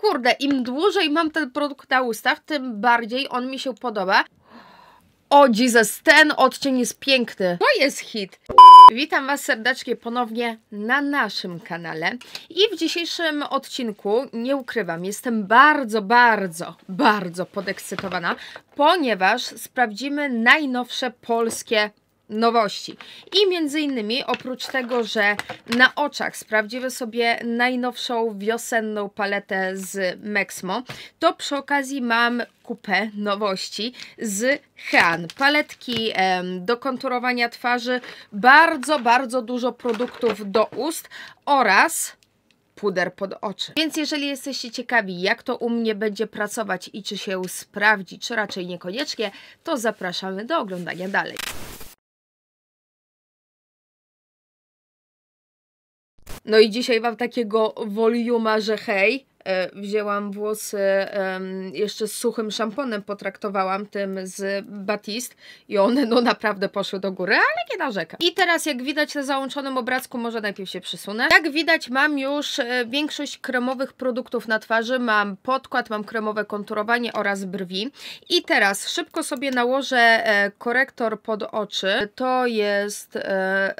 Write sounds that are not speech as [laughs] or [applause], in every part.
kurde, im dłużej mam ten produkt na ustach, tym bardziej on mi się podoba. O Jesus, ten odcień jest piękny. To jest hit. Witam Was serdecznie ponownie na naszym kanale i w dzisiejszym odcinku, nie ukrywam, jestem bardzo, bardzo, bardzo podekscytowana, ponieważ sprawdzimy najnowsze polskie nowości. I między innymi oprócz tego, że na oczach sprawdzimy sobie najnowszą wiosenną paletę z Mexmo, to przy okazji mam kupę nowości z Hean. Paletki em, do konturowania twarzy, bardzo, bardzo dużo produktów do ust oraz puder pod oczy. Więc jeżeli jesteście ciekawi, jak to u mnie będzie pracować i czy się sprawdzi, czy raczej niekoniecznie, to zapraszamy do oglądania dalej. No i dzisiaj wam takiego voluma, że hej, E, wzięłam włosy jeszcze z suchym szamponem, potraktowałam tym z Batist i one no naprawdę poszły do góry, ale nie narzekam. I teraz jak widać na załączonym obrazku, może najpierw się przysunę. Jak widać mam już e, większość kremowych produktów na twarzy, mam podkład, mam kremowe konturowanie oraz brwi. I teraz szybko sobie nałożę e, korektor pod oczy, to jest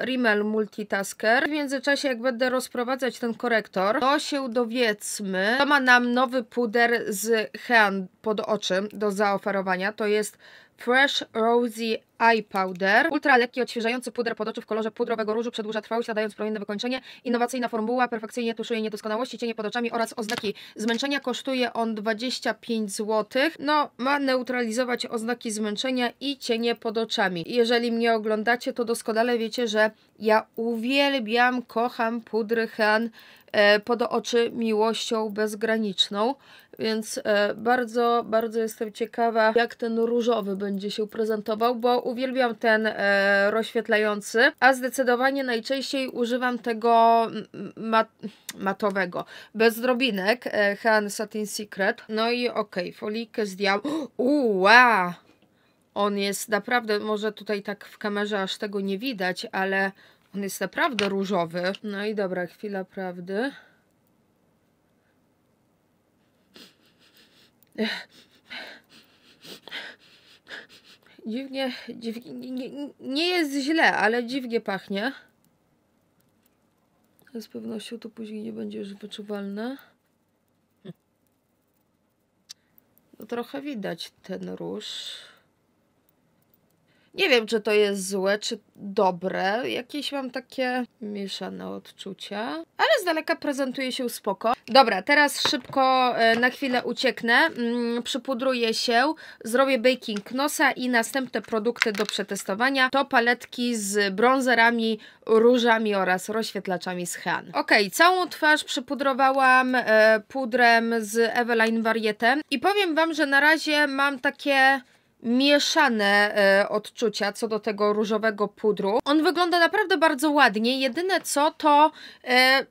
Rimmel Multitasker. W międzyczasie jak będę rozprowadzać ten korektor, to się dowiedzmy, ma nam nowy puder z Hean pod oczy do zaoferowania. To jest Fresh Rosy Eye Powder. Ultra lekki, odświeżający puder pod oczy w kolorze pudrowego różu przedłuża trwałość, nadając promienne wykończenie. Innowacyjna formuła perfekcyjnie tuszuje niedoskonałości, cienie pod oczami oraz oznaki zmęczenia. Kosztuje on 25 zł. No, ma neutralizować oznaki zmęczenia i cienie pod oczami. Jeżeli mnie oglądacie, to doskonale wiecie, że ja uwielbiam, kocham pudry Han e, pod oczy miłością bezgraniczną. Więc e, bardzo, bardzo jestem ciekawa, jak ten różowy będzie się prezentował, bo uwielbiam ten e, rozświetlający, a zdecydowanie najczęściej używam tego mat matowego, bez drobinek, e, Han Satin Secret. No i okej, okay, folikę zdjęłam. [gasps] Uła! On jest naprawdę, może tutaj tak w kamerze aż tego nie widać, ale on jest naprawdę różowy. No i dobra, chwila prawdy. Dziwnie, dziwnie nie, nie jest źle, ale dziwnie pachnie. Z pewnością to później nie będzie już wyczuwalne. No trochę widać ten róż. Nie wiem, czy to jest złe, czy dobre. Jakieś mam takie mieszane odczucia. Ale z daleka prezentuje się spoko. Dobra, teraz szybko e, na chwilę ucieknę. Mm, przypudruję się, zrobię baking nosa i następne produkty do przetestowania to paletki z bronzerami, różami oraz rozświetlaczami z Han. Ok, całą twarz przypudrowałam e, pudrem z Eveline Varietem i powiem Wam, że na razie mam takie mieszane e, odczucia co do tego różowego pudru. On wygląda naprawdę bardzo ładnie. Jedyne co to... E,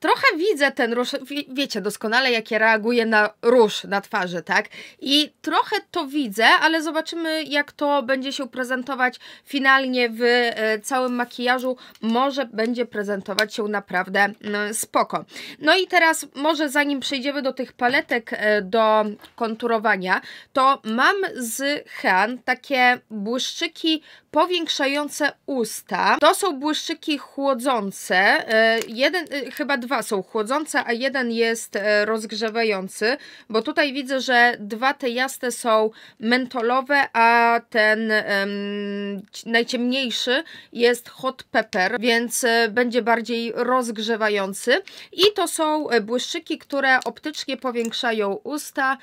trochę widzę ten róż, wiecie doskonale, jakie reaguje na róż na twarzy, tak? I trochę to widzę, ale zobaczymy, jak to będzie się prezentować finalnie w e, całym makijażu. Może będzie prezentować się naprawdę mm, spoko. No i teraz może zanim przejdziemy do tych paletek e, do konturowania, to mam z Hean takie błyszczyki powiększające usta. To są błyszczyki chłodzące. E, jeden, e, chyba dwa są chłodzące, a jeden jest e, rozgrzewający, bo tutaj widzę, że dwa te jasne są mentolowe, a ten um, najciemniejszy jest hot pepper, więc będzie bardziej rozgrzewający. I to są błyszczyki, które optycznie powiększają usta.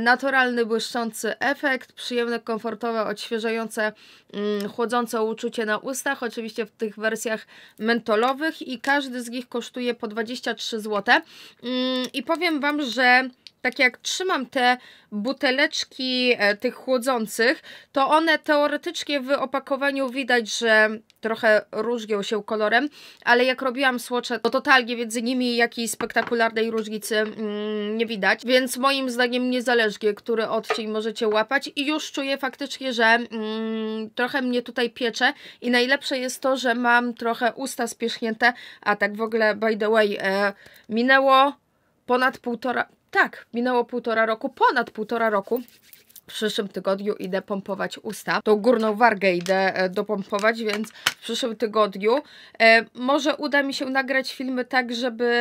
Naturalny błyszczący efekt, przyjemne, komfortowe, odświeżające mm, chłodzące uczucie na ustach, oczywiście w tych wersjach mentolowych i każdy z nich kosztuje po 23 zł. Mm, I powiem Wam, że tak jak trzymam te buteleczki e, tych chłodzących, to one teoretycznie w opakowaniu widać, że trochę różnią się kolorem, ale jak robiłam słocze, to totalnie między nimi jakiejś spektakularnej różnicy mm, nie widać, więc moim zdaniem niezależnie, który odcień możecie łapać i już czuję faktycznie, że mm, trochę mnie tutaj piecze i najlepsze jest to, że mam trochę usta spiesznięte, a tak w ogóle by the way e, minęło ponad półtora, tak, minęło półtora roku, ponad półtora roku przyszłym tygodniu idę pompować usta. Tą górną wargę idę e, dopompować, więc w przyszłym tygodniu e, może uda mi się nagrać filmy tak, żeby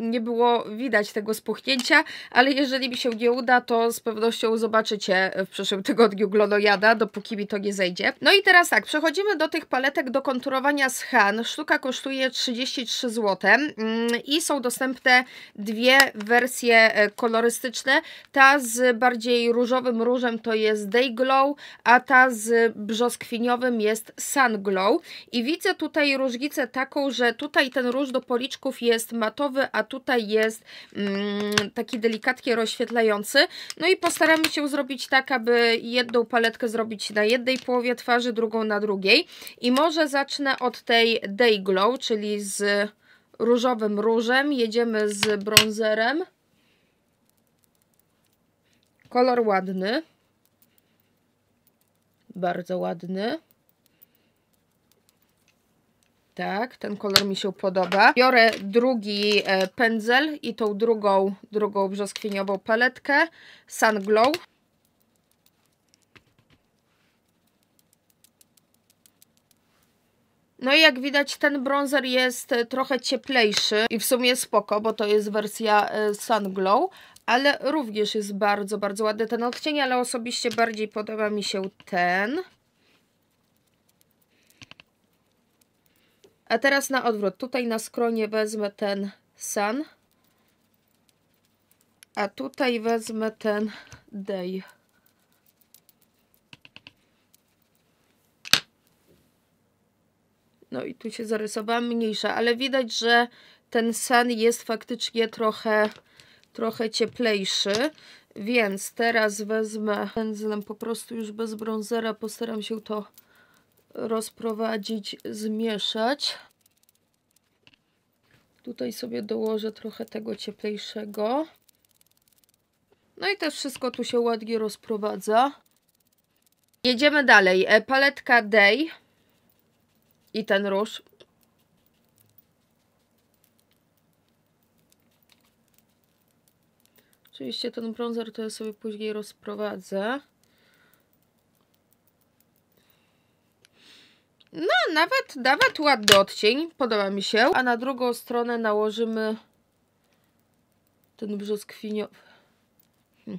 nie było widać tego spuchnięcia, ale jeżeli mi się nie uda, to z pewnością zobaczycie e, w przyszłym tygodniu glonojada, dopóki mi to nie zejdzie. No i teraz tak, przechodzimy do tych paletek do konturowania z Han. Sztuka kosztuje 33 zł mm, i są dostępne dwie wersje kolorystyczne. Ta z bardziej różowym różem to jest Day Glow, a ta z brzoskwiniowym jest Sun Glow. I widzę tutaj różnicę taką, że tutaj ten róż do policzków jest matowy, a tutaj jest mm, taki delikatnie rozświetlający. No i postaramy się zrobić tak, aby jedną paletkę zrobić na jednej połowie twarzy, drugą na drugiej. I może zacznę od tej Day Glow, czyli z różowym różem. Jedziemy z bronzerem. Kolor ładny. Bardzo ładny. Tak, ten kolor mi się podoba. Biorę drugi e, pędzel i tą drugą, drugą brzoskwiniową paletkę Sun Glow. No i jak widać ten bronzer jest e, trochę cieplejszy i w sumie spoko, bo to jest wersja e, Sun Glow, ale również jest bardzo, bardzo ładny ten odcień, ale osobiście bardziej podoba mi się ten. A teraz na odwrót. Tutaj na skronie wezmę ten Sun, a tutaj wezmę ten Day. No i tu się zarysowała mniejsza, ale widać, że ten Sun jest faktycznie trochę trochę cieplejszy, więc teraz wezmę pędzlem po prostu już bez bronzera, postaram się to rozprowadzić, zmieszać. Tutaj sobie dołożę trochę tego cieplejszego. No i też wszystko tu się ładnie rozprowadza. Jedziemy dalej. E, paletka Day i ten róż. Oczywiście ten bronzer to ja sobie później rozprowadzę. No, nawet, nawet ładny odcień. Podoba mi się. A na drugą stronę nałożymy ten brzoskwiniowy. Hm.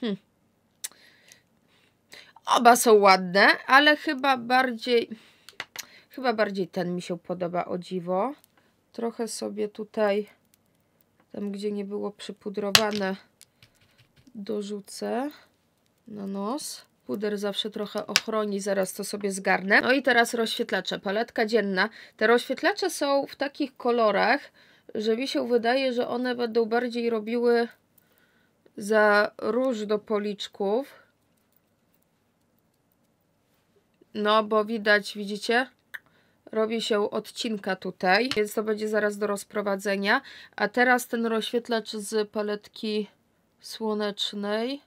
Hm. Oba są ładne, ale chyba bardziej... Chyba bardziej ten mi się podoba, o dziwo trochę sobie tutaj, tam gdzie nie było przypudrowane, dorzucę na nos. Puder zawsze trochę ochroni, zaraz to sobie zgarnę. No i teraz rozświetlacze, paletka dzienna. Te rozświetlacze są w takich kolorach, że mi się wydaje, że one będą bardziej robiły za róż do policzków. No, bo widać, widzicie? robi się odcinka tutaj, więc to będzie zaraz do rozprowadzenia. A teraz ten rozświetlacz z paletki słonecznej.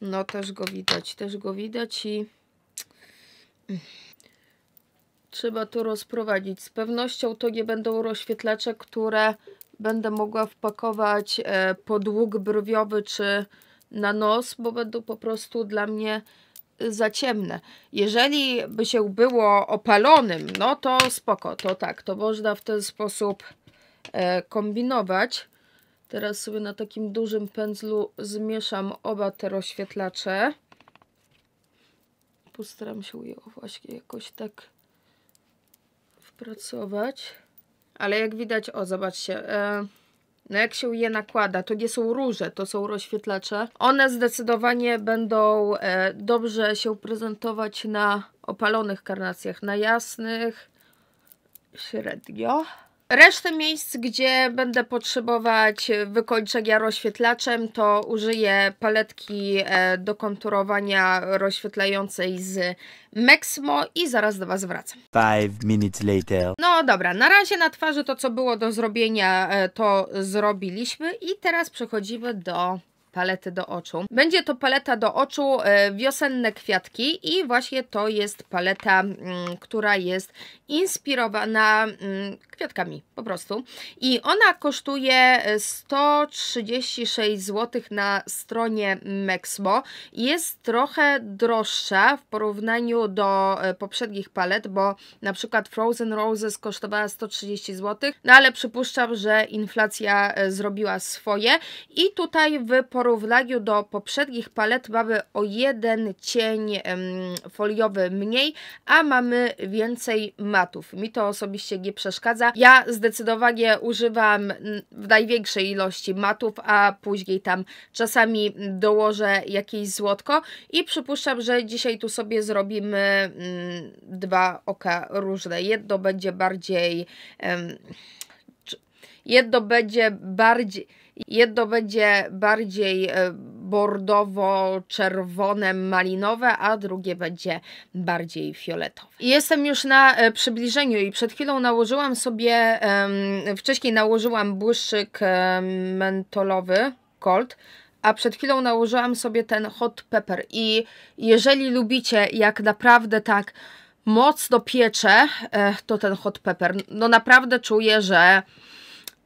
No też go widać, też go widać i trzeba to rozprowadzić. Z pewnością to nie będą rozświetlacze, które będę mogła wpakować e, pod łuk brwiowy czy na nos, bo będą po prostu dla mnie za ciemne. Jeżeli by się było opalonym, no to spoko, to tak, to można w ten sposób e, kombinować. Teraz sobie na takim dużym pędzlu zmieszam oba te rozświetlacze. Postaram się je właśnie jakoś tak wpracować. Ale jak widać, o zobaczcie, e, no jak się je nakłada, to nie są róże, to są rozświetlacze. One zdecydowanie będą e, dobrze się prezentować na opalonych karnacjach, na jasnych średnio. Resztę miejsc, gdzie będę potrzebować wykończenia rozświetlaczem, to użyję paletki e, do konturowania rozświetlającej z Maxmo i zaraz do Was wracam. Five minutes later. No dobra, na razie na twarzy to, co było do zrobienia, e, to zrobiliśmy i teraz przechodzimy do palety do oczu. Będzie to paleta do oczu e, Wiosenne Kwiatki i właśnie to jest paleta, mm, która jest inspirowana mm, kwiatkami po prostu. I ona kosztuje 136 e, zł na stronie Mexmo. Jest trochę droższa w porównaniu do e, poprzednich palet, bo na przykład Frozen Roses kosztowała 130 zł, no ale przypuszczam, że inflacja zrobiła swoje i tutaj w porównaniu porównaniu do poprzednich palet mamy o jeden cień foliowy mniej, a mamy więcej matów. Mi to osobiście nie przeszkadza. Ja zdecydowanie używam w największej ilości matów, a później tam czasami dołożę jakieś złotko i przypuszczam, że dzisiaj tu sobie zrobimy mm, dwa oka różne. Jedno będzie bardziej... Jedno będzie bardziej Jedno będzie bardziej e, bordowo-czerwone, malinowe, a drugie będzie bardziej fioletowe. Jestem już na e, przybliżeniu i przed chwilą nałożyłam sobie, wcześniej nałożyłam błyszczyk e, mentolowy Cold, a przed chwilą nałożyłam sobie ten hot pepper i jeżeli lubicie jak naprawdę tak mocno piecze, to ten hot pepper, no naprawdę czuję, że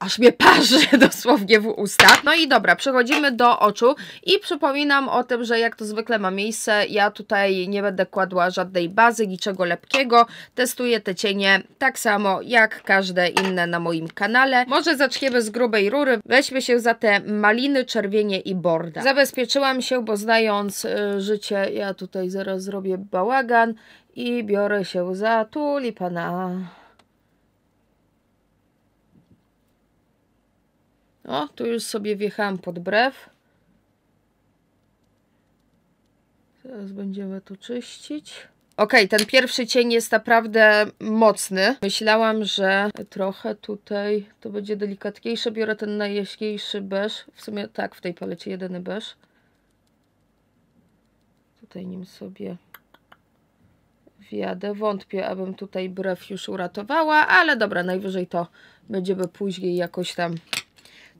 aż mnie parzy [laughs] dosłownie w usta. No i dobra, przechodzimy do oczu i przypominam o tym, że jak to zwykle ma miejsce, ja tutaj nie będę kładła żadnej bazy, niczego lepkiego. Testuję te cienie tak samo jak każde inne na moim kanale. Może zaczniemy z grubej rury. Weźmy się za te maliny, czerwienie i borda. Zabezpieczyłam się, bo znając y, życie, ja tutaj zaraz zrobię bałagan i biorę się za tulipana. O, tu już sobie wjechałam pod brew. Teraz będziemy tu czyścić. Ok, ten pierwszy cień jest naprawdę mocny. Myślałam, że trochę tutaj to będzie delikatniejsze. Biorę ten najjaśniejszy beż. W sumie tak, w tej palecie jedyny beż. Tutaj nim sobie wjadę. Wątpię, abym tutaj brew już uratowała, ale dobra, najwyżej to będziemy później jakoś tam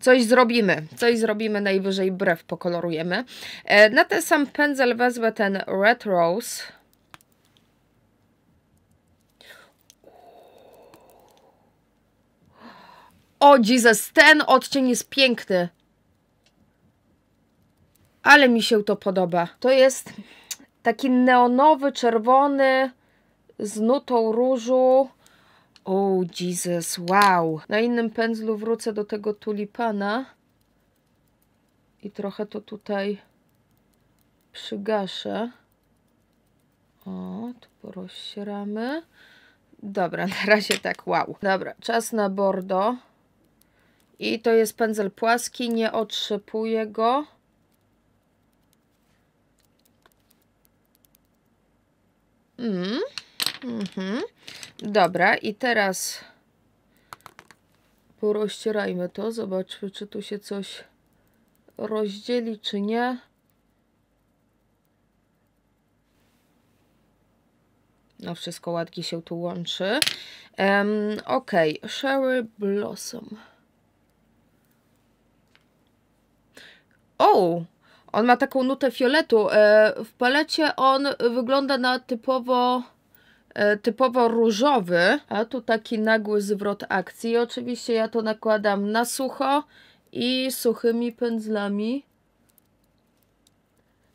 Coś zrobimy, coś zrobimy, najwyżej brew pokolorujemy. E, na ten sam pędzel wezmę ten Red Rose. O Jesus, ten odcień jest piękny. Ale mi się to podoba. To jest taki neonowy, czerwony z nutą różu. Oh Jesus, wow. Na innym pędzlu wrócę do tego tulipana i trochę to tutaj przygaszę. O, tu porozsieramy. Dobra, [laughs] na razie tak, wow. Dobra, czas na bordo. I to jest pędzel płaski, nie otrzepuję go. Mm. Mhm. Dobra, i teraz porozcierajmy to. Zobaczmy, czy tu się coś rozdzieli, czy nie. No, wszystko ładnie się tu łączy. Um, ok, Sherry Blossom. O! On ma taką nutę fioletu. E, w palecie on wygląda na typowo E, typowo różowy, a tu taki nagły zwrot akcji. Oczywiście ja to nakładam na sucho i suchymi pędzlami.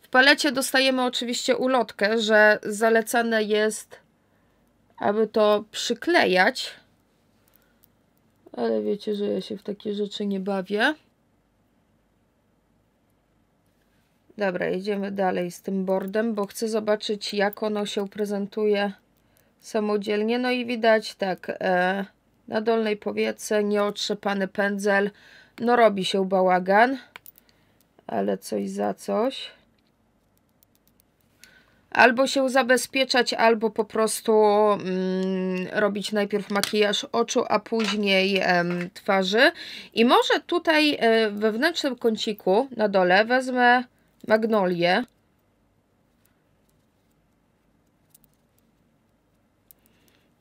W palecie dostajemy oczywiście ulotkę, że zalecane jest, aby to przyklejać. Ale wiecie, że ja się w takie rzeczy nie bawię. Dobra, jedziemy dalej z tym bordem, bo chcę zobaczyć jak ono się prezentuje samodzielnie. No i widać tak, e, na dolnej powiece nieotrzepany pędzel. No robi się bałagan, ale coś za coś. Albo się zabezpieczać, albo po prostu mm, robić najpierw makijaż oczu, a później em, twarzy. I może tutaj e, we wewnętrznym kąciku na dole wezmę magnolię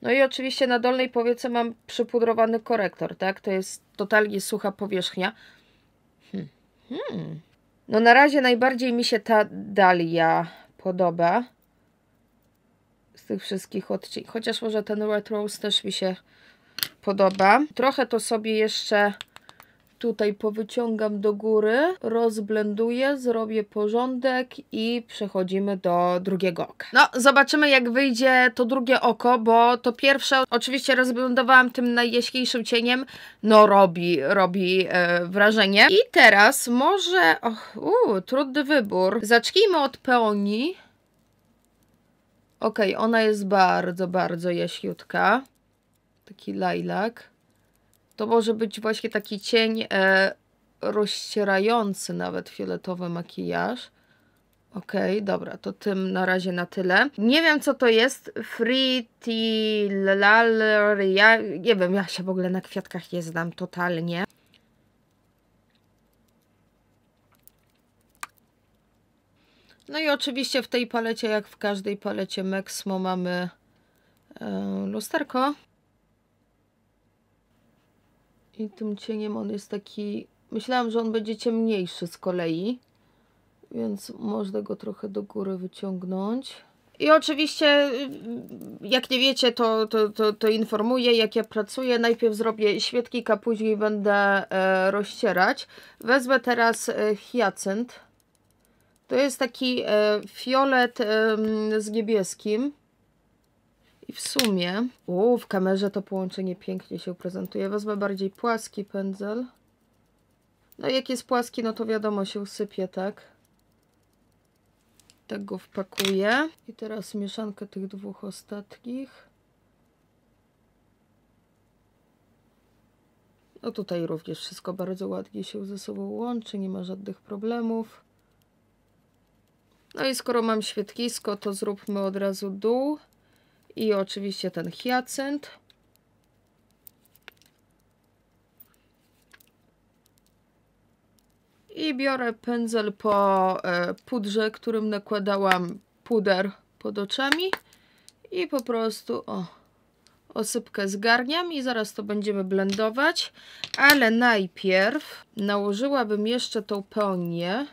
No i oczywiście na dolnej powiece mam przypudrowany korektor, tak? To jest totalnie sucha powierzchnia. Hmm. hmm. No na razie najbardziej mi się ta dalia podoba. Z tych wszystkich odcinków. Chociaż może ten Red Rose też mi się podoba. Trochę to sobie jeszcze tutaj powyciągam do góry, rozblenduję, zrobię porządek i przechodzimy do drugiego oka. No, zobaczymy jak wyjdzie to drugie oko, bo to pierwsze oczywiście rozblendowałam tym najjaśniejszym cieniem, no robi, robi e, wrażenie. I teraz może, och, uu, trudny wybór. Zacznijmy od peoni. Okej, okay, ona jest bardzo, bardzo jaśniutka. Taki lajlak. To może być właśnie taki cień e, rozcierający nawet fioletowy makijaż. Okej, okay, dobra, to tym na razie na tyle. Nie wiem, co to jest. Fritilaria. Nie wiem, ja się w ogóle na kwiatkach nie znam totalnie. No i oczywiście w tej palecie, jak w każdej palecie Mexmo mamy e, lusterko. I tym cieniem on jest taki... Myślałam, że on będzie ciemniejszy z kolei. Więc można go trochę do góry wyciągnąć. I oczywiście, y, jak nie wiecie, to, to, to, to informuję, jak ja pracuję. Najpierw zrobię a później będę e, rozcierać. Wezmę teraz e, hiacynt. To jest taki e, fiolet e, z niebieskim. I w sumie, u, w kamerze to połączenie pięknie się prezentuje. Wezmę bardziej płaski pędzel. No jak jest płaski, no to wiadomo, się usypie, tak? Tak go wpakuję. I teraz mieszankę tych dwóch ostatnich. No tutaj również wszystko bardzo ładnie się ze sobą łączy, nie ma żadnych problemów. No i skoro mam świetlisko, to zróbmy od razu dół i oczywiście ten hiacynt. I biorę pędzel po e, pudrze, którym nakładałam puder pod oczami i po prostu o, osypkę zgarniam i zaraz to będziemy blendować, ale najpierw nałożyłabym jeszcze tą peonię.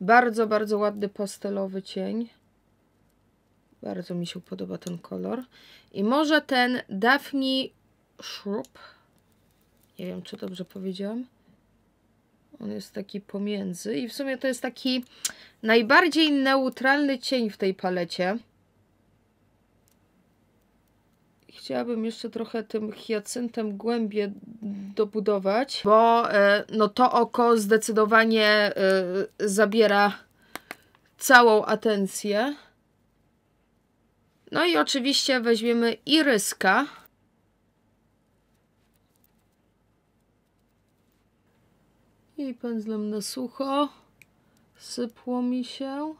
Bardzo, bardzo ładny pastelowy cień. Bardzo mi się podoba ten kolor. I może ten Daphne Shrub. Nie wiem, czy dobrze powiedziałam. On jest taki pomiędzy i w sumie to jest taki najbardziej neutralny cień w tej palecie. Chciałabym jeszcze trochę tym hiacyntem głębie dobudować, bo e, no to oko zdecydowanie e, zabiera całą atencję. No i oczywiście weźmiemy iryska. I pędzlem na sucho. Sypło mi się.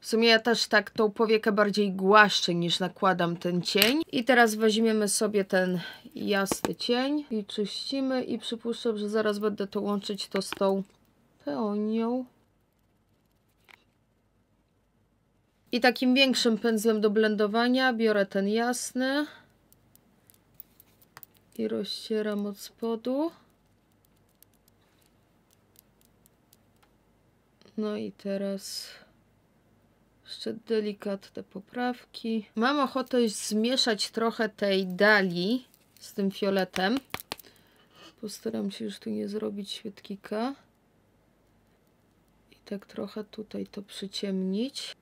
W sumie ja też tak tą powiekę bardziej głaszczę niż nakładam ten cień. I teraz weźmiemy sobie ten jasny cień i czyścimy i przypuszczam, że zaraz będę to łączyć to z tą peonią. I takim większym pędzlem do blendowania biorę ten jasny i rozcieram od spodu. No i teraz jeszcze delikatne poprawki. Mam ochotę zmieszać trochę tej dali z tym fioletem. Postaram się już tu nie zrobić świetlika. I tak trochę tutaj to przyciemnić.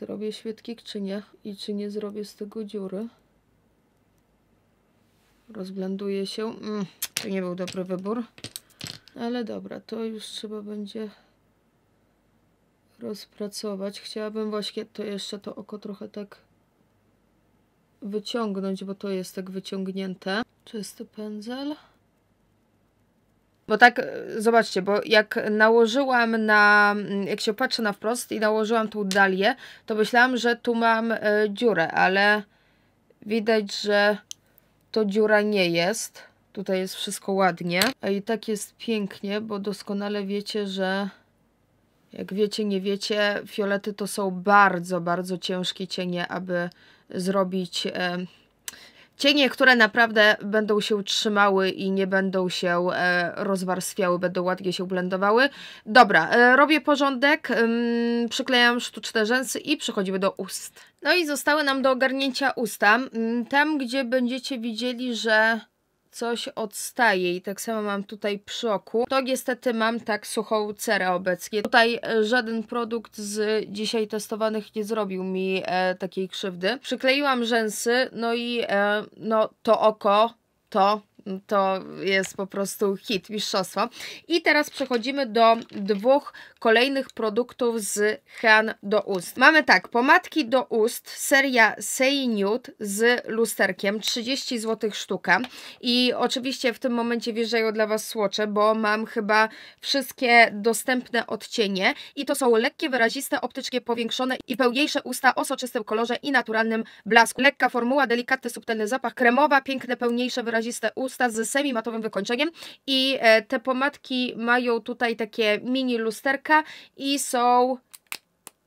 Zrobię świetlik czy nie i czy nie zrobię z tego dziury. Rozblenduje się. Mm, to nie był dobry wybór. Ale dobra, to już trzeba będzie rozpracować. Chciałabym właśnie to jeszcze to oko trochę tak wyciągnąć, bo to jest tak wyciągnięte. Czysty pędzel. Bo tak, e, zobaczcie, bo jak nałożyłam na, mm, jak się patrzę na wprost i nałożyłam tą dalię, to myślałam, że tu mam y, dziurę, ale widać, że to dziura nie jest. Tutaj jest wszystko ładnie. a I tak jest pięknie, bo doskonale wiecie, że jak wiecie, nie wiecie, fiolety to są bardzo, bardzo ciężkie cienie, aby zrobić... Y, cienie, które naprawdę będą się trzymały i nie będą się e, rozwarstwiały, będą ładnie się blendowały. Dobra, e, robię porządek, przyklejam sztuczne rzęsy i przechodzimy do ust. No i zostały nam do ogarnięcia usta. Tam, gdzie będziecie widzieli, że coś odstaje i tak samo mam tutaj przy oku, to niestety mam tak suchą cerę obecnie. Tutaj e, żaden produkt z dzisiaj testowanych nie zrobił mi e, takiej krzywdy. Przykleiłam rzęsy, no i e, no to oko, to to jest po prostu hit, mistrzostwo. I teraz przechodzimy do dwóch kolejnych produktów z Hean do ust. Mamy tak, pomadki do ust, seria Sei Nude z lusterkiem, 30 zł sztuka. I oczywiście w tym momencie wjeżdżają dla Was słocze, bo mam chyba wszystkie dostępne odcienie. I to są lekkie, wyraziste, optycznie powiększone i pełniejsze usta o soczystym kolorze i naturalnym blasku. Lekka formuła, delikatny, subtelny zapach, kremowa, piękne, pełniejsze, wyraziste usta pusta z semi-matowym wykończeniem i e, te pomadki mają tutaj takie mini lusterka i są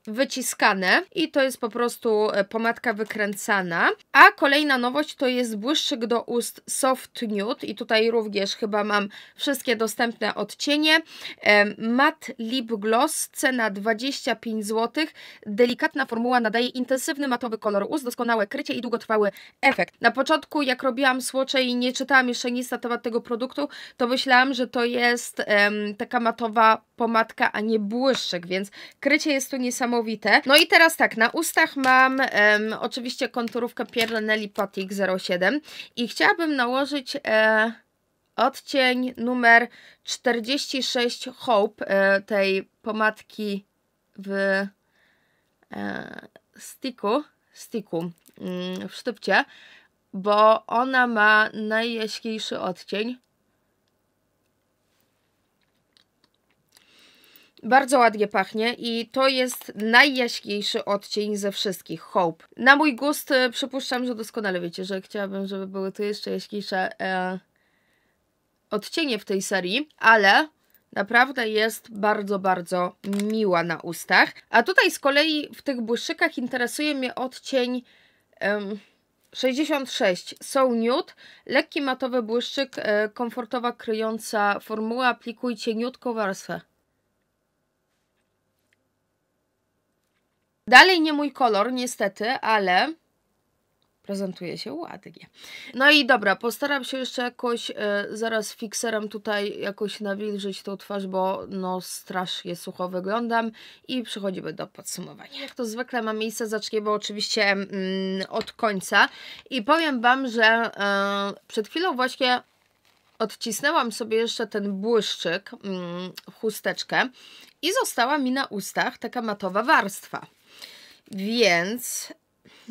wyciskane i to jest po prostu e, pomadka wykręcana. A kolejna nowość to jest błyszczyk do ust Soft Nude i tutaj również chyba mam wszystkie dostępne odcienie. E, Matte Lip Gloss, cena 25 zł. Delikatna formuła nadaje intensywny matowy kolor ust, doskonałe krycie i długotrwały efekt. Na początku jak robiłam słocze i nie czytałam jeszcze nic na temat tego produktu, to myślałam, że to jest taka matowa pomadka, a nie błyszczyk, więc krycie jest tu niesamowite niesamowite. No i teraz tak, na ustach mam oczywiście konturówkę Pierre Nelly Patik 07 i chciałabym nałożyć... E, odcień numer 46 Hope, e, tej pomadki w e, sticku, sticku mm, w sztypcie, bo ona ma najjaśniejszy odcień. Bardzo ładnie pachnie i to jest najjaśniejszy odcień ze wszystkich, Hope. Na mój gust e, przypuszczam, że doskonale wiecie, że chciałabym, żeby były tu jeszcze jaśniejsze e, odcienie w tej serii, ale Naprawdę jest bardzo, bardzo miła na ustach. A tutaj z kolei w tych błyszczykach interesuje mnie odcień um, 66 So Nude. Lekki matowy błyszczyk, e, komfortowa kryjąca formuła. Aplikujcie niutką warstwę. Dalej nie mój kolor, niestety, ale prezentuje się ładnie. No i dobra, postaram się jeszcze jakoś y, zaraz fikserem tutaj jakoś nawilżyć tą twarz, bo no strasznie sucho wyglądam i przechodzimy do podsumowania. Jak to zwykle ma miejsce, zaczniemy oczywiście mm, od końca i powiem Wam, że y, przed chwilą właśnie odcisnęłam sobie jeszcze ten błyszczyk w mm, chusteczkę i została mi na ustach taka matowa warstwa. Więc,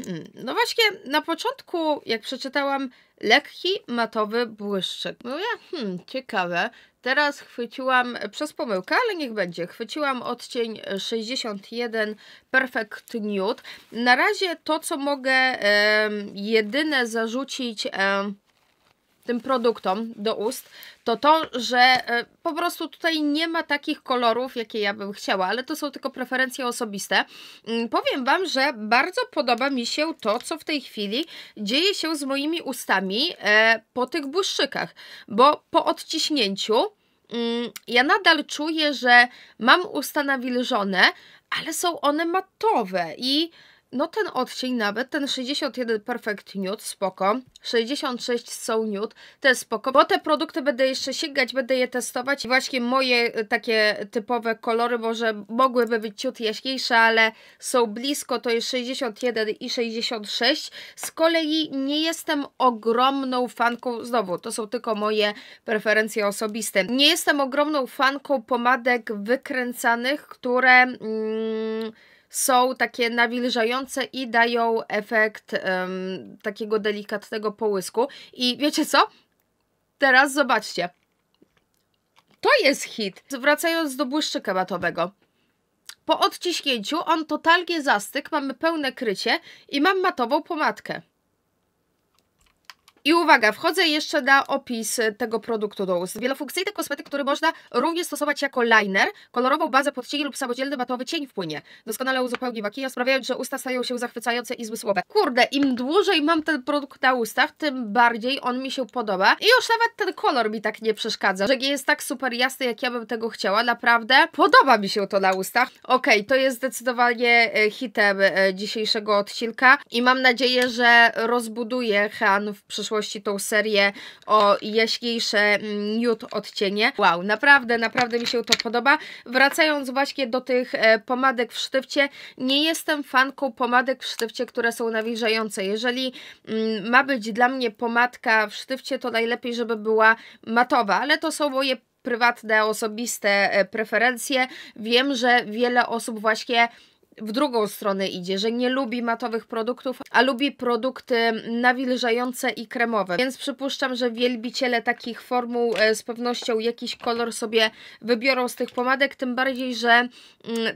hmm, no właśnie, na początku, jak przeczytałam, lekki, matowy błyszczyk. Mówię, no hmm, ciekawe. Teraz chwyciłam, przez pomyłkę, ale niech będzie, chwyciłam odcień 61 Perfect Nude. Na razie to, co mogę e, jedyne zarzucić... E, tym produktom do ust, to to, że e, po prostu tutaj nie ma takich kolorów, jakie ja bym chciała, ale to są tylko preferencje osobiste. Mm, powiem Wam, że bardzo podoba mi się to, co w tej chwili dzieje się z moimi ustami e, po tych błyszczykach, bo po odciśnięciu mm, ja nadal czuję, że mam usta nawilżone, ale są one matowe i no ten odcień nawet, ten 61 Perfect Nude, spoko, 66 Soul Nude, też spoko, bo te produkty będę jeszcze sięgać, będę je testować i właśnie moje y, takie typowe kolory może mogłyby być ciut jaśniejsze, ale są blisko, to jest 61 i 66, z kolei nie jestem ogromną fanką, znowu, to są tylko moje preferencje osobiste, nie jestem ogromną fanką pomadek wykręcanych, które... Mm, są takie nawilżające i dają efekt um, takiego delikatnego połysku. I wiecie co? Teraz zobaczcie. To jest hit. Wracając do błyszczyka matowego. Po odciśnięciu on totalnie zastyk, mamy pełne krycie i mam matową pomadkę. I uwaga, wchodzę jeszcze na opis e, tego produktu do ust. Wielofunkcyjny kosmetyk, który można również stosować jako liner, kolorową bazę pod cień lub samodzielny matowy cień wpłynie. Doskonale uzupełni makijaż, sprawiając, że usta stają się zachwycające i zmysłowe. Kurde, im dłużej mam ten produkt na ustach, tym bardziej on mi się podoba. I już nawet ten kolor mi tak nie przeszkadza, że nie jest tak super jasny, jak ja bym tego chciała. Naprawdę podoba mi się to na ustach. Okej, okay, to jest zdecydowanie e, hitem e, dzisiejszego odcinka i mam nadzieję, że rozbuduję Han w przyszłości przyszłości tą serię o jaśniejsze nude mm, odcienie. Wow, naprawdę, naprawdę mi się to podoba. Wracając właśnie do tych e, pomadek w sztywcie, nie jestem fanką pomadek w sztywcie, które są nawilżające. Jeżeli mm, ma być dla mnie pomadka w sztywcie, to najlepiej, żeby była matowa, ale to są moje prywatne, osobiste e, preferencje. Wiem, że wiele osób właśnie w drugą stronę idzie, że nie lubi matowych produktów, a lubi produkty nawilżające i kremowe. Więc przypuszczam, że wielbiciele takich formuł e, z pewnością jakiś kolor sobie wybiorą z tych pomadek, tym bardziej, że mm,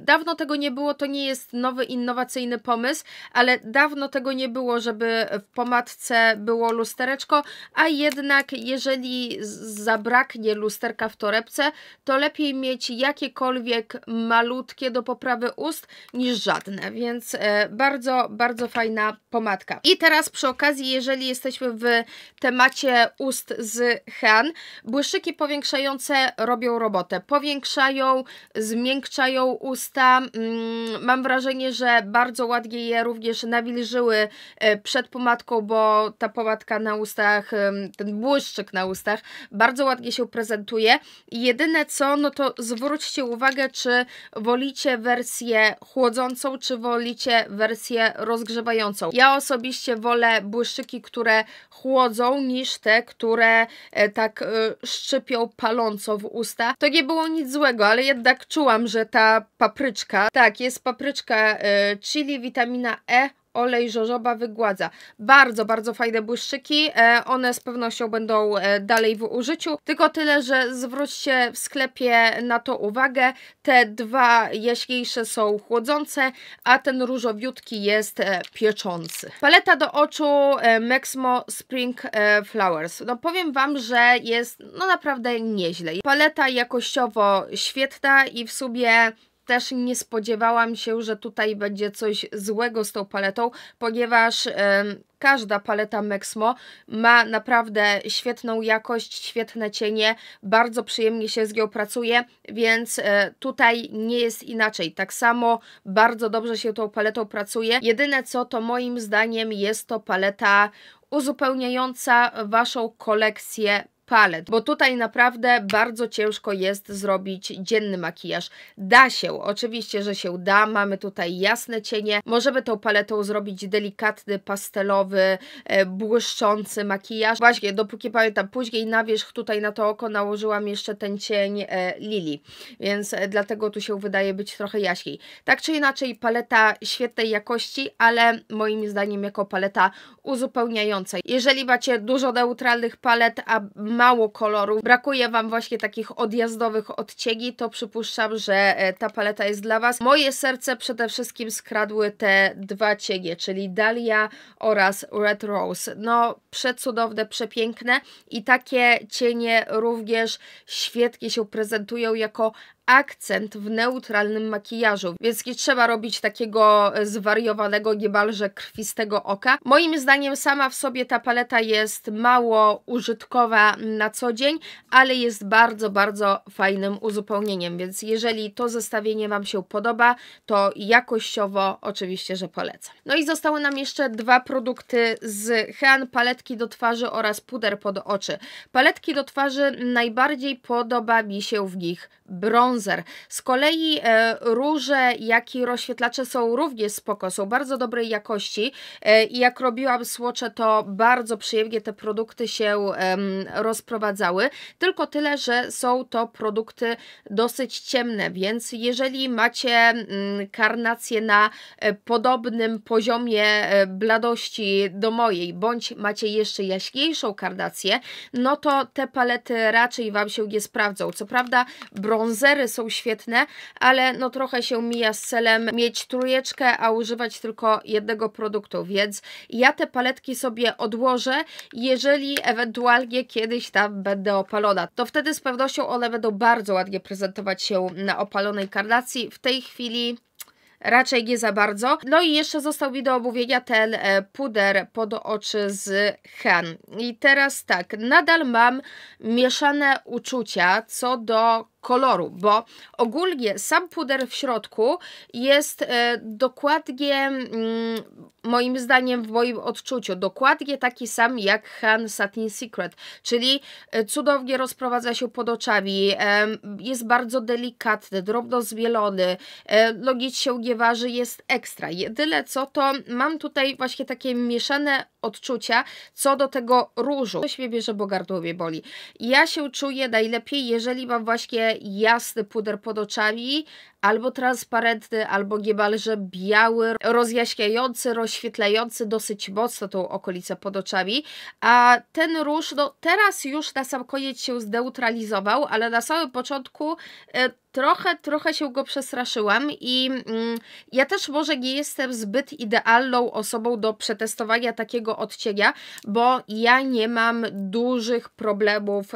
dawno tego nie było, to nie jest nowy, innowacyjny pomysł, ale dawno tego nie było, żeby w pomadce było lustereczko, a jednak jeżeli zabraknie lusterka w torebce, to lepiej mieć jakiekolwiek malutkie do poprawy ust, niż niż żadne, więc e, bardzo, bardzo fajna pomadka. I teraz przy okazji, jeżeli jesteśmy w temacie ust z Han, błyszczyki powiększające robią robotę. Powiększają, zmiękczają usta. Mm, mam wrażenie, że bardzo ładnie je również nawilżyły e, przed pomadką, bo ta pomadka na ustach, ten błyszczyk na ustach bardzo ładnie się prezentuje. Jedyne co, no to zwróćcie uwagę, czy wolicie wersję chłodzącą, błyszczącą, czy wolicie wersję rozgrzewającą. Ja osobiście wolę błyszczyki, które chłodzą, niż te, które e, tak e, szczypią paląco w usta. To nie było nic złego, ale jednak czułam, że ta papryczka, tak, jest papryczka e, chili, witamina E, olej żożoba wygładza. Bardzo, bardzo fajne błyszczyki, e, one z pewnością będą e, dalej w użyciu, tylko tyle, że zwróćcie w sklepie na to uwagę, te dwa jaśniejsze są chłodzące, a ten różowiutki jest e, pieczący. Paleta do oczu Maxmo Spring Flowers. No powiem Wam, że jest no naprawdę nieźle. Paleta jakościowo świetna i w sobie też nie spodziewałam się, że tutaj będzie coś złego z tą paletą, ponieważ każda paleta Mexmo ma naprawdę świetną jakość, świetne cienie, bardzo przyjemnie się z nią pracuje, więc e, tutaj nie jest inaczej. Tak samo bardzo dobrze się tą paletą pracuje. Jedyne co to moim zdaniem jest to paleta uzupełniająca Waszą kolekcję palet, bo tutaj naprawdę bardzo ciężko jest zrobić dzienny makijaż. Da się, oczywiście, że się da, mamy tutaj jasne cienie, możemy tą paletą zrobić delikatny, pastelowy, e, błyszczący makijaż. Właśnie, dopóki pamiętam, później na wierzch tutaj na to oko nałożyłam jeszcze ten cień e, lili, więc e, dlatego tu się wydaje być trochę jaśniej. Tak czy inaczej, paleta świetnej jakości, ale moim zdaniem jako paleta uzupełniająca. Jeżeli macie dużo neutralnych palet, a ma mało kolorów, brakuje Wam właśnie takich odjazdowych odcieni, to przypuszczam, że e, ta paleta jest dla Was. Moje serce przede wszystkim skradły te dwa cienie, czyli Dahlia oraz Red Rose. No, przecudowne, przepiękne i takie cienie również świetnie się prezentują jako akcent w neutralnym makijażu, więc nie trzeba robić takiego e, zwariowanego, niemalże krwistego oka. Moim zdaniem sama w sobie ta paleta jest mało użytkowa na co dzień, ale jest bardzo, bardzo fajnym uzupełnieniem, więc jeżeli to zestawienie Wam się podoba, to jakościowo oczywiście, że polecam. No i zostały nam jeszcze dwa produkty z Hean, paletki do twarzy oraz puder pod oczy. Paletki do twarzy najbardziej podoba mi się w nich brąz bronzer. Z kolei e, róże, jak i rozświetlacze są również spoko, są bardzo dobrej jakości e, i jak robiłam słocze, to bardzo przyjemnie te produkty się rozprowadzały, tylko tyle, że są to produkty dosyć ciemne, więc jeżeli macie mm, karnację na e, podobnym poziomie bladości do mojej, bądź macie jeszcze jaśniejszą karnację, no to te palety raczej Wam się nie sprawdzą. Co prawda bronzery są świetne, ale no trochę się mija z celem mieć trójeczkę, a używać tylko jednego produktu, więc ja te paletki sobie odłożę, jeżeli ewentualnie kiedyś tam będę opalona, to wtedy z pewnością one będą bardzo ładnie prezentować się na opalonej karnacji. W tej chwili raczej nie za bardzo. No i jeszcze został mi do omówienia ten e, puder pod oczy z Han. E I teraz tak, nadal mam mieszane uczucia co do koloru, bo ogólnie sam puder w środku jest e, dokładnie, mm, moim zdaniem, w moim odczuciu, dokładnie taki sam jak Han Satin Secret, czyli e, cudownie rozprowadza się pod oczami, e, jest bardzo delikatny, drobno zwielony, logicznie no się nie waży, jest ekstra. Jedyne co, to mam tutaj właśnie takie mieszane odczucia co do tego różu. Ktoś mnie bierze, bo boli. Ja się czuję najlepiej, jeżeli mam właśnie jasny puder pod oczami, albo transparentny, albo niemalże biały, rozjaśniający, rozświetlający dosyć mocno tą okolicę pod oczami, a ten róż, no teraz już na sam koniec się zneutralizował, ale na samym początku e, trochę, trochę się go przestraszyłam i mm, ja też może nie jestem zbyt idealną osobą do przetestowania takiego odcienia, bo ja nie mam dużych problemów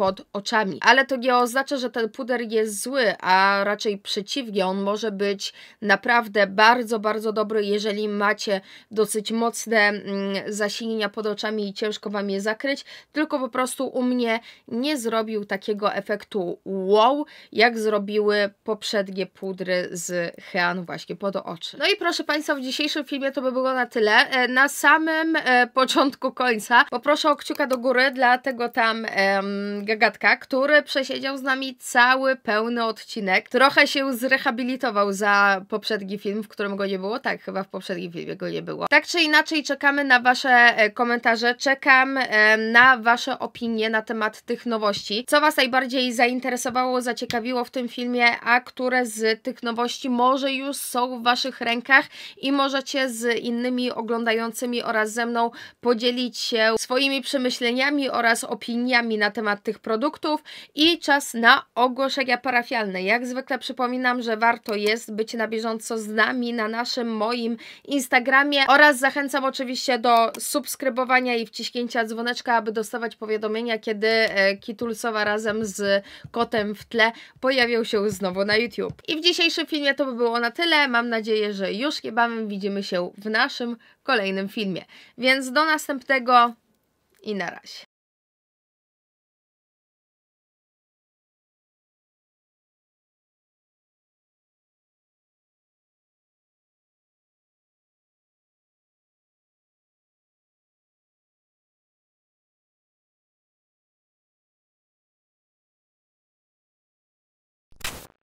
pod oczami. Ale to nie oznacza, że ten puder jest zły, a raczej przeciwnie, on może być naprawdę bardzo, bardzo dobry, jeżeli macie dosyć mocne mm, zasinienia pod oczami i ciężko Wam je zakryć, tylko po prostu u mnie nie zrobił takiego efektu wow, jak zrobiły poprzednie pudry z Hean właśnie pod oczy. No i proszę Państwa, w dzisiejszym filmie to by było na tyle. E, na samym e, początku końca poproszę o kciuka do góry dla tego tam em, Gagatka, który przesiedział z nami cały pełny odcinek. Trochę się zrehabilitował za poprzedni film, w którym go nie było. Tak, chyba w poprzednim filmie go nie było. Tak czy inaczej, czekamy na Wasze e, komentarze, czekam e, na Wasze opinie na temat tych nowości. Co Was najbardziej zainteresowało, zaciekawiło w tym filmie, a które z tych nowości może już są w Waszych rękach i możecie z innymi oglądającymi oraz ze mną podzielić się swoimi przemyśleniami oraz opiniami na temat tych produktów i czas na ogłoszenia parafialne. Jak zwykle przypominam, że warto jest być na bieżąco z nami na naszym moim Instagramie oraz zachęcam oczywiście do subskrybowania i wciśnięcia dzwoneczka, aby dostawać powiadomienia, kiedy e, Kitulsowa razem z kotem w tle pojawią się znowu na YouTube. I w dzisiejszym filmie to by było na tyle. Mam nadzieję, że już niebawem widzimy się w naszym kolejnym filmie. Więc do następnego i na razie.